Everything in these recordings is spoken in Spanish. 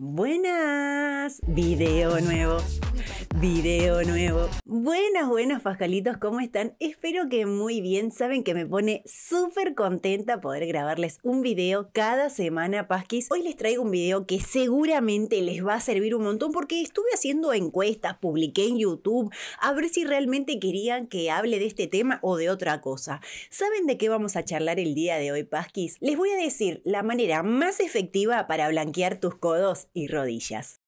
Buenas, video nuevo, video nuevo. Buenas, buenas pascalitos, ¿cómo están? Espero que muy bien, saben que me pone súper contenta poder grabarles un video cada semana, Pasquis. Hoy les traigo un video que seguramente les va a servir un montón porque estuve haciendo encuestas, publiqué en YouTube, a ver si realmente querían que hable de este tema o de otra cosa. ¿Saben de qué vamos a charlar el día de hoy, Pasquis? Les voy a decir la manera más efectiva para blanquear tus codos y rodillas.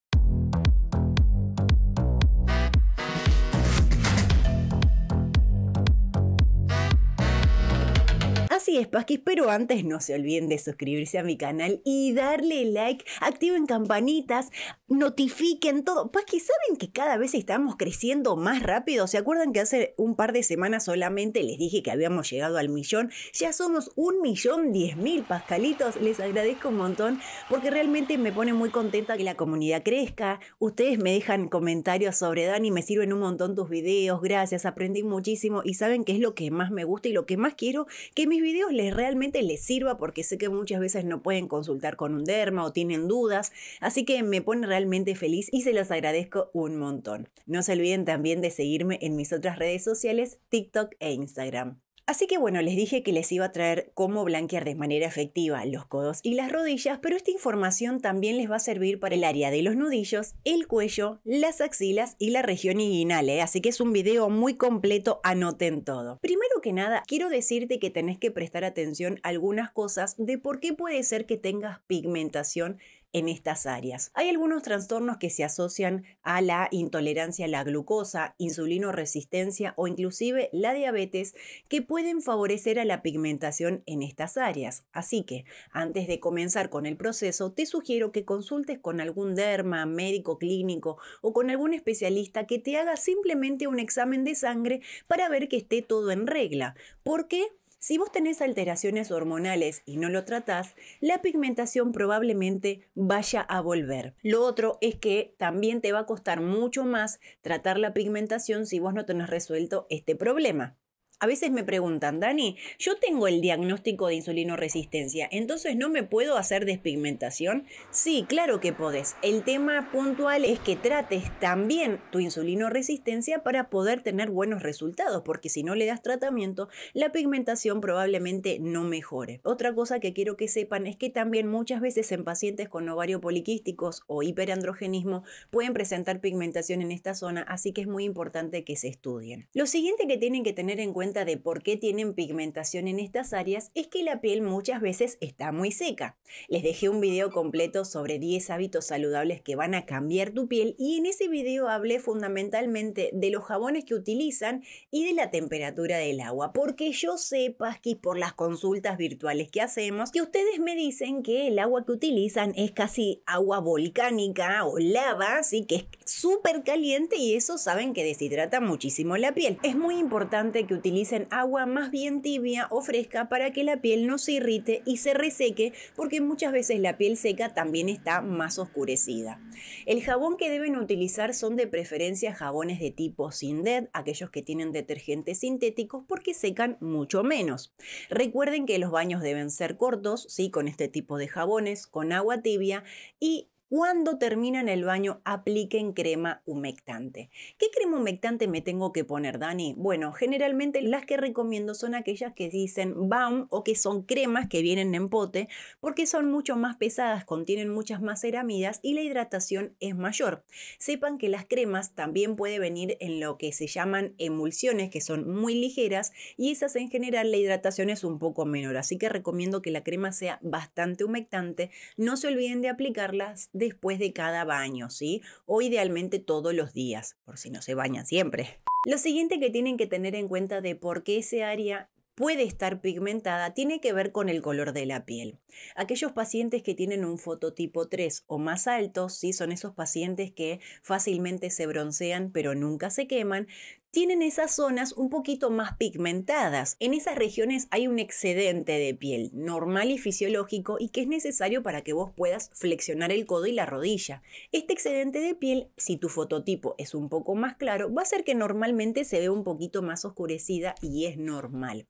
Así es, Pasquis, pero antes no se olviden de suscribirse a mi canal y darle like, activen campanitas, notifiquen todo. Pasquis, pues ¿saben que cada vez estamos creciendo más rápido? ¿Se acuerdan que hace un par de semanas solamente les dije que habíamos llegado al millón? Ya somos un millón diez mil pascalitos. Les agradezco un montón porque realmente me pone muy contenta que la comunidad crezca. Ustedes me dejan comentarios sobre Dani, me sirven un montón tus videos, gracias, aprendí muchísimo y saben que es lo que más me gusta y lo que más quiero que mis videos les realmente les sirva porque sé que muchas veces no pueden consultar con un derma o tienen dudas, así que me pone realmente feliz y se los agradezco un montón. No se olviden también de seguirme en mis otras redes sociales, TikTok e Instagram. Así que bueno, les dije que les iba a traer cómo blanquear de manera efectiva los codos y las rodillas, pero esta información también les va a servir para el área de los nudillos, el cuello, las axilas y la región inguinal, ¿eh? así que es un video muy completo, anoten todo. Primero que nada, quiero decirte que tenés que prestar atención a algunas cosas de por qué puede ser que tengas pigmentación en estas áreas. Hay algunos trastornos que se asocian a la intolerancia a la glucosa, resistencia o inclusive la diabetes que pueden favorecer a la pigmentación en estas áreas. Así que antes de comenzar con el proceso, te sugiero que consultes con algún derma, médico clínico o con algún especialista que te haga simplemente un examen de sangre para ver que esté todo en regla. ¿Por qué? Si vos tenés alteraciones hormonales y no lo tratás, la pigmentación probablemente vaya a volver. Lo otro es que también te va a costar mucho más tratar la pigmentación si vos no tenés resuelto este problema a veces me preguntan, Dani, yo tengo el diagnóstico de resistencia, entonces no me puedo hacer despigmentación. Sí, claro que podés. El tema puntual es que trates también tu resistencia para poder tener buenos resultados, porque si no le das tratamiento, la pigmentación probablemente no mejore. Otra cosa que quiero que sepan es que también muchas veces en pacientes con ovario poliquísticos o hiperandrogenismo pueden presentar pigmentación en esta zona, así que es muy importante que se estudien. Lo siguiente que tienen que tener en cuenta de por qué tienen pigmentación en estas áreas es que la piel muchas veces está muy seca. Les dejé un video completo sobre 10 hábitos saludables que van a cambiar tu piel y en ese video hablé fundamentalmente de los jabones que utilizan y de la temperatura del agua, porque yo sepas que por las consultas virtuales que hacemos, que ustedes me dicen que el agua que utilizan es casi agua volcánica o lava, así que es súper caliente y eso saben que deshidrata muchísimo la piel. Es muy importante que utilicen utilicen agua más bien tibia o fresca para que la piel no se irrite y se reseque porque muchas veces la piel seca también está más oscurecida. El jabón que deben utilizar son de preferencia jabones de tipo Sin Dead, aquellos que tienen detergentes sintéticos porque secan mucho menos. Recuerden que los baños deben ser cortos, ¿sí? con este tipo de jabones, con agua tibia y cuando terminan el baño, apliquen crema humectante. ¿Qué crema humectante me tengo que poner, Dani? Bueno, generalmente las que recomiendo son aquellas que dicen BAM o que son cremas que vienen en pote porque son mucho más pesadas, contienen muchas más ceramidas y la hidratación es mayor. Sepan que las cremas también puede venir en lo que se llaman emulsiones, que son muy ligeras y esas en general la hidratación es un poco menor. Así que recomiendo que la crema sea bastante humectante. No se olviden de aplicarlas después de cada baño, ¿sí? O idealmente todos los días, por si no se bañan siempre. Lo siguiente que tienen que tener en cuenta de por qué ese área puede estar pigmentada tiene que ver con el color de la piel. Aquellos pacientes que tienen un fototipo 3 o más alto, sí, son esos pacientes que fácilmente se broncean pero nunca se queman, tienen esas zonas un poquito más pigmentadas. En esas regiones hay un excedente de piel normal y fisiológico y que es necesario para que vos puedas flexionar el codo y la rodilla. Este excedente de piel, si tu fototipo es un poco más claro, va a ser que normalmente se ve un poquito más oscurecida y es normal.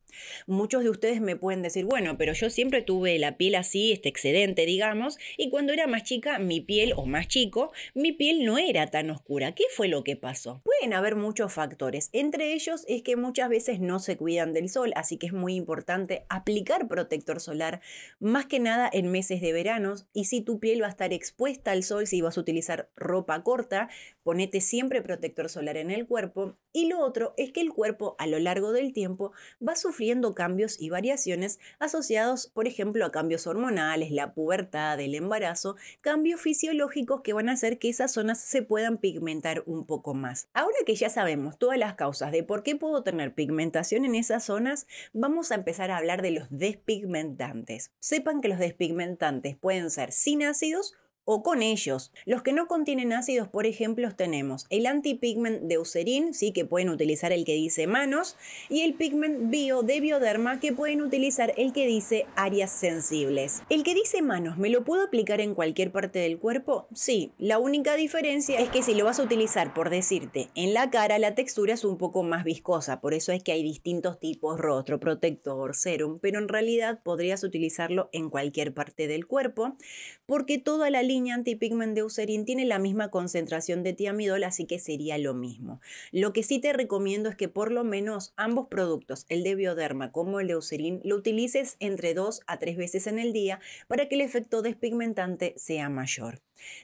Muchos de ustedes me pueden decir, bueno, pero yo siempre tuve la piel así, este excedente, digamos, y cuando era más chica, mi piel, o más chico, mi piel no era tan oscura. ¿Qué fue lo que pasó? Pueden haber muchos factores entre ellos es que muchas veces no se cuidan del sol, así que es muy importante aplicar protector solar, más que nada en meses de verano. Y si tu piel va a estar expuesta al sol, si vas a utilizar ropa corta, ponete siempre protector solar en el cuerpo. Y lo otro es que el cuerpo a lo largo del tiempo va sufriendo cambios y variaciones asociados, por ejemplo, a cambios hormonales, la pubertad, el embarazo, cambios fisiológicos que van a hacer que esas zonas se puedan pigmentar un poco más. Ahora que ya sabemos toda las causas de por qué puedo tener pigmentación en esas zonas, vamos a empezar a hablar de los despigmentantes. Sepan que los despigmentantes pueden ser sin ácidos o con ellos. Los que no contienen ácidos, por ejemplo, tenemos el antipigment de Eucerin, sí que pueden utilizar el que dice manos, y el pigment bio de Bioderma que pueden utilizar el que dice áreas sensibles. El que dice manos, ¿me lo puedo aplicar en cualquier parte del cuerpo? Sí, la única diferencia es que si lo vas a utilizar, por decirte, en la cara, la textura es un poco más viscosa, por eso es que hay distintos tipos, rostro, protector, serum, pero en realidad podrías utilizarlo en cualquier parte del cuerpo, porque toda la línea antipigment de Eucerin tiene la misma concentración de tiamidol, así que sería lo mismo. Lo que sí te recomiendo es que por lo menos ambos productos, el de Bioderma como el de Eucerin, lo utilices entre dos a tres veces en el día para que el efecto despigmentante sea mayor.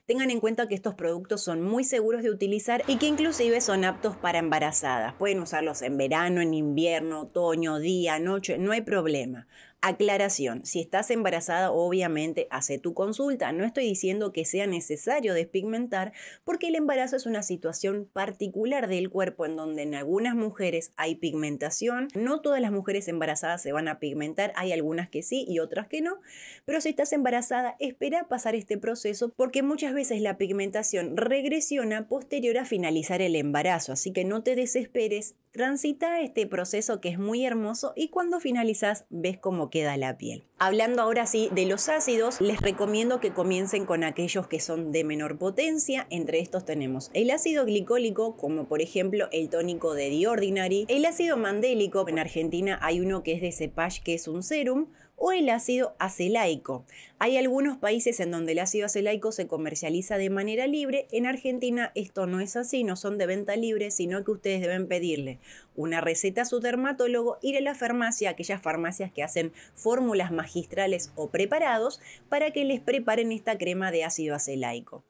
Tengan en cuenta que estos productos son muy seguros de utilizar y que inclusive son aptos para embarazadas. Pueden usarlos en verano, en invierno, otoño, día, noche, no hay problema. Aclaración, si estás embarazada obviamente hace tu consulta, no estoy diciendo que sea necesario despigmentar porque el embarazo es una situación particular del cuerpo en donde en algunas mujeres hay pigmentación, no todas las mujeres embarazadas se van a pigmentar, hay algunas que sí y otras que no, pero si estás embarazada espera pasar este proceso porque muchas veces la pigmentación regresiona posterior a finalizar el embarazo, así que no te desesperes, transita este proceso que es muy hermoso y cuando finalizas ves cómo queda la piel. Hablando ahora sí de los ácidos, les recomiendo que comiencen con aquellos que son de menor potencia, entre estos tenemos el ácido glicólico, como por ejemplo el tónico de The Ordinary, el ácido mandélico, en Argentina hay uno que es de Cepage que es un serum, o el ácido acelaico. Hay algunos países en donde el ácido acelaico se comercializa de manera libre. En Argentina esto no es así, no son de venta libre, sino que ustedes deben pedirle una receta a su dermatólogo, ir a la farmacia, aquellas farmacias que hacen fórmulas magistrales o preparados, para que les preparen esta crema de ácido acelaico.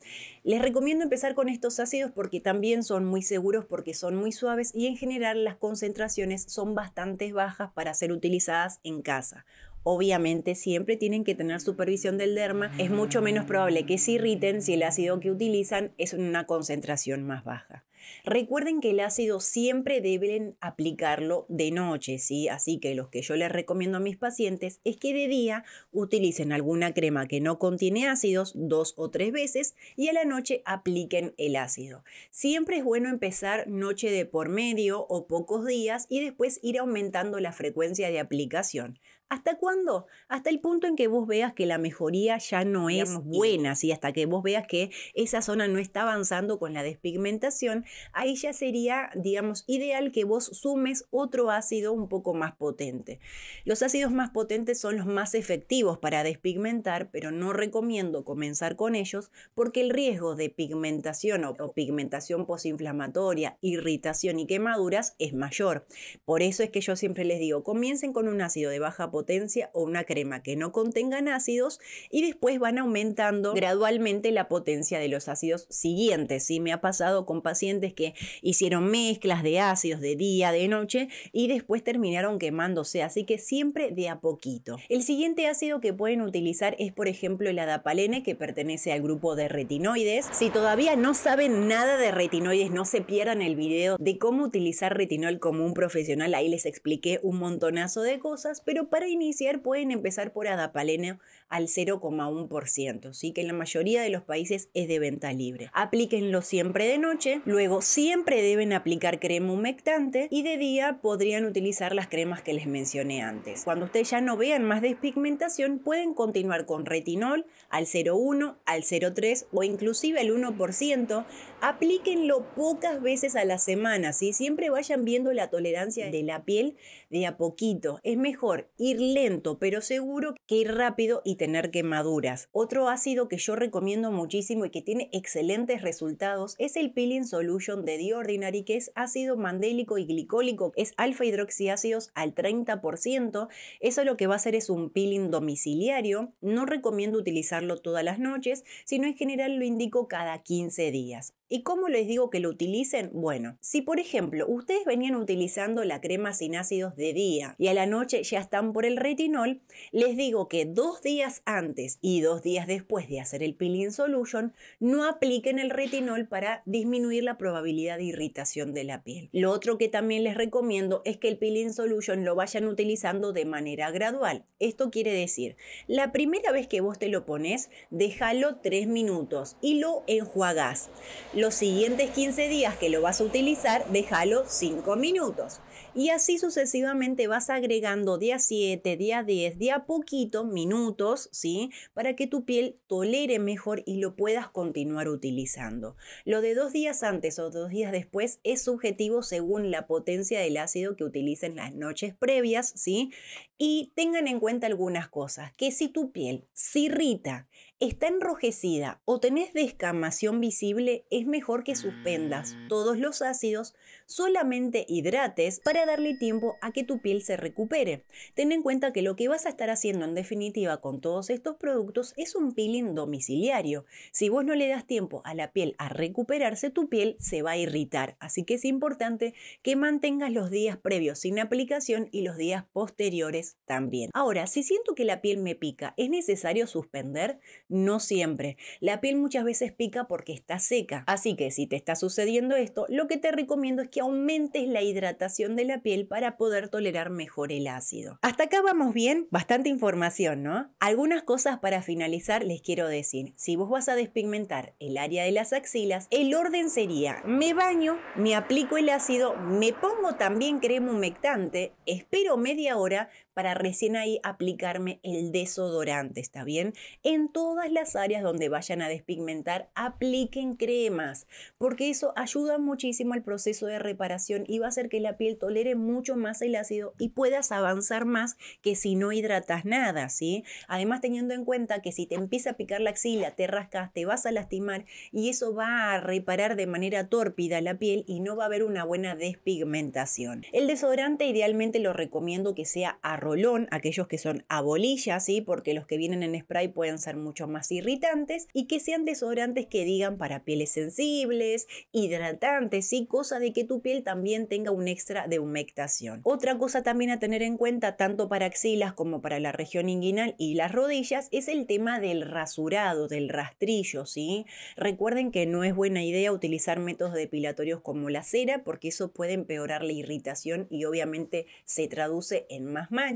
Les recomiendo empezar con estos ácidos porque también son muy seguros, porque son muy suaves y en general las concentraciones son bastante bajas para ser utilizadas en casa. Obviamente siempre tienen que tener supervisión del derma. Es mucho menos probable que se irriten si el ácido que utilizan es una concentración más baja. Recuerden que el ácido siempre deben aplicarlo de noche, ¿sí? Así que lo que yo les recomiendo a mis pacientes es que de día utilicen alguna crema que no contiene ácidos dos o tres veces y a la noche apliquen el ácido. Siempre es bueno empezar noche de por medio o pocos días y después ir aumentando la frecuencia de aplicación. ¿Hasta cuándo? Hasta el punto en que vos veas que la mejoría ya no es buena, sí, hasta que vos veas que esa zona no está avanzando con la despigmentación, ahí ya sería, digamos, ideal que vos sumes otro ácido un poco más potente. Los ácidos más potentes son los más efectivos para despigmentar, pero no recomiendo comenzar con ellos porque el riesgo de pigmentación o, pigmentación posinflamatoria, irritación y quemaduras es mayor. Por eso es que yo siempre les digo, comiencen con un ácido de baja potencia o una crema que no contengan ácidos y después van aumentando gradualmente la potencia de los ácidos siguientes. ¿sí? Me ha pasado con pacientes que hicieron mezclas de ácidos de día, de noche y después terminaron quemándose, así que siempre de a poquito. El siguiente ácido que pueden utilizar es por ejemplo el adapalene que pertenece al grupo de retinoides. Si todavía no saben nada de retinoides, no se pierdan el video de cómo utilizar retinol como un profesional, ahí les expliqué un montonazo de cosas, pero para iniciar pueden empezar por Adapaleno al 0,1%, ¿sí? que en la mayoría de los países es de venta libre. Aplíquenlo siempre de noche, luego siempre deben aplicar crema humectante y de día podrían utilizar las cremas que les mencioné antes. Cuando ustedes ya no vean más despigmentación, pueden continuar con retinol al 0,1, al 0,3 o inclusive al 1%. Aplíquenlo pocas veces a la semana, ¿sí? siempre vayan viendo la tolerancia de la piel de a poquito. Es mejor ir lento pero seguro que ir rápido y tener quemaduras. Otro ácido que yo recomiendo muchísimo y que tiene excelentes resultados es el Peeling Solution de The Ordinary, que es ácido mandélico y glicólico, es alfa hidroxiácidos al 30%. Eso lo que va a hacer es un peeling domiciliario. No recomiendo utilizarlo todas las noches, sino en general lo indico cada 15 días. ¿Y cómo les digo que lo utilicen? Bueno, si por ejemplo ustedes venían utilizando la crema sin ácidos de día y a la noche ya están por el retinol, les digo que dos días antes y dos días después de hacer el peeling solution, no apliquen el retinol para disminuir la probabilidad de irritación de la piel. Lo otro que también les recomiendo es que el peeling solution lo vayan utilizando de manera gradual. Esto quiere decir, la primera vez que vos te lo pones, déjalo tres minutos y lo enjuagás. Los siguientes 15 días que lo vas a utilizar, déjalo 5 minutos. Y así sucesivamente vas agregando día 7, día 10, día poquito, minutos, ¿sí? Para que tu piel tolere mejor y lo puedas continuar utilizando. Lo de dos días antes o dos días después es subjetivo según la potencia del ácido que utilicen las noches previas, ¿sí? Y tengan en cuenta algunas cosas, que si tu piel se irrita, está enrojecida o tenés descamación visible, es mejor que suspendas mm. todos los ácidos, solamente hidrates para darle tiempo a que tu piel se recupere. Ten en cuenta que lo que vas a estar haciendo en definitiva con todos estos productos es un peeling domiciliario. Si vos no le das tiempo a la piel a recuperarse, tu piel se va a irritar. Así que es importante que mantengas los días previos sin aplicación y los días posteriores también. Ahora, si siento que la piel me pica, ¿es necesario suspender? No siempre. La piel muchas veces pica porque está seca. Así que si te está sucediendo esto, lo que te recomiendo es que aumentes la hidratación de la piel para poder tolerar mejor el ácido. Hasta acá vamos bien, bastante información, ¿no? Algunas cosas para finalizar les quiero decir. Si vos vas a despigmentar el área de las axilas, el orden sería me baño, me aplico el ácido, me pongo también crema humectante, espero media hora, para recién ahí aplicarme el desodorante, ¿está bien? En todas las áreas donde vayan a despigmentar, apliquen cremas, porque eso ayuda muchísimo al proceso de reparación y va a hacer que la piel tolere mucho más el ácido y puedas avanzar más que si no hidratas nada, ¿sí? Además, teniendo en cuenta que si te empieza a picar la axila, te rascas, te vas a lastimar y eso va a reparar de manera tórpida la piel y no va a haber una buena despigmentación. El desodorante idealmente lo recomiendo que sea arroz aquellos que son a bolillas, ¿sí? porque los que vienen en spray pueden ser mucho más irritantes, y que sean desodorantes que digan para pieles sensibles, hidratantes, y cosa de que tu piel también tenga un extra de humectación. Otra cosa también a tener en cuenta, tanto para axilas como para la región inguinal y las rodillas, es el tema del rasurado, del rastrillo. ¿sí? Recuerden que no es buena idea utilizar métodos depilatorios como la cera, porque eso puede empeorar la irritación y obviamente se traduce en más manchas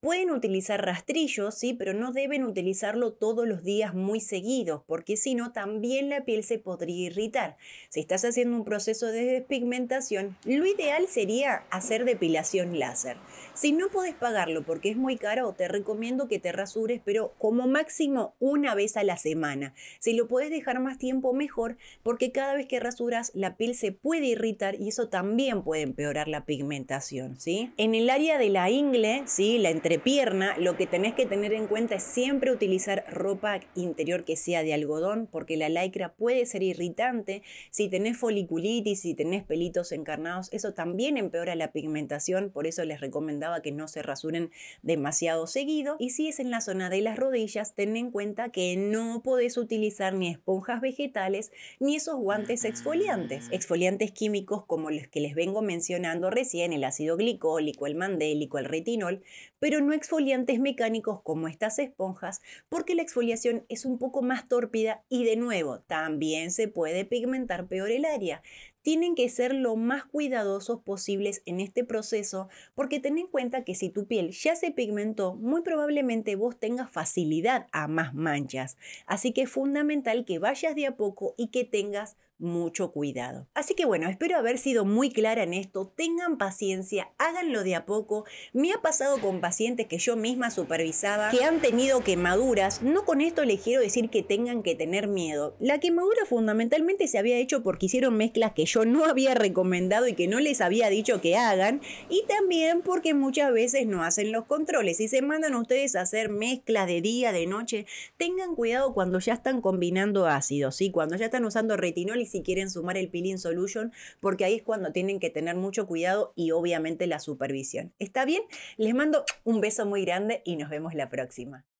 pueden utilizar rastrillos, sí, pero no deben utilizarlo todos los días muy seguidos, porque si no también la piel se podría irritar. Si estás haciendo un proceso de despigmentación, lo ideal sería hacer depilación láser. Si no puedes pagarlo porque es muy caro, te recomiendo que te rasures, pero como máximo una vez a la semana. Si lo puedes dejar más tiempo, mejor, porque cada vez que rasuras la piel se puede irritar y eso también puede empeorar la pigmentación, ¿sí? En el área de la ingle, ¿sí? la entrepierna, lo que tenés que tener en cuenta es siempre utilizar ropa interior que sea de algodón, porque la lycra puede ser irritante. Si tenés foliculitis, si tenés pelitos encarnados, eso también empeora la pigmentación, por eso les recomendaba que no se rasuren demasiado seguido. Y si es en la zona de las rodillas, ten en cuenta que no podés utilizar ni esponjas vegetales ni esos guantes exfoliantes. Mm. Exfoliantes químicos como los que les vengo mencionando recién, el ácido glicólico, el mandélico, el retinol, pero no exfoliantes mecánicos como estas esponjas, porque la exfoliación es un poco más tórpida y de nuevo también se puede pigmentar peor el área. Tienen que ser lo más cuidadosos posibles en este proceso porque ten en cuenta que si tu piel ya se pigmentó, muy probablemente vos tengas facilidad a más manchas. Así que es fundamental que vayas de a poco y que tengas mucho cuidado. Así que bueno, espero haber sido muy clara en esto. Tengan paciencia, háganlo de a poco. Me ha pasado con pacientes que yo misma supervisaba que han tenido quemaduras. No con esto les quiero decir que tengan que tener miedo. La quemadura fundamentalmente se había hecho porque hicieron mezclas que yo no había recomendado y que no les había dicho que hagan. Y también porque muchas veces no hacen los controles. y se mandan ustedes a hacer mezclas de día, de noche, tengan cuidado cuando ya están combinando ácidos, y cuando ya están usando retinol si quieren sumar el Peeling Solution, porque ahí es cuando tienen que tener mucho cuidado y obviamente la supervisión. ¿Está bien? Les mando un beso muy grande y nos vemos la próxima.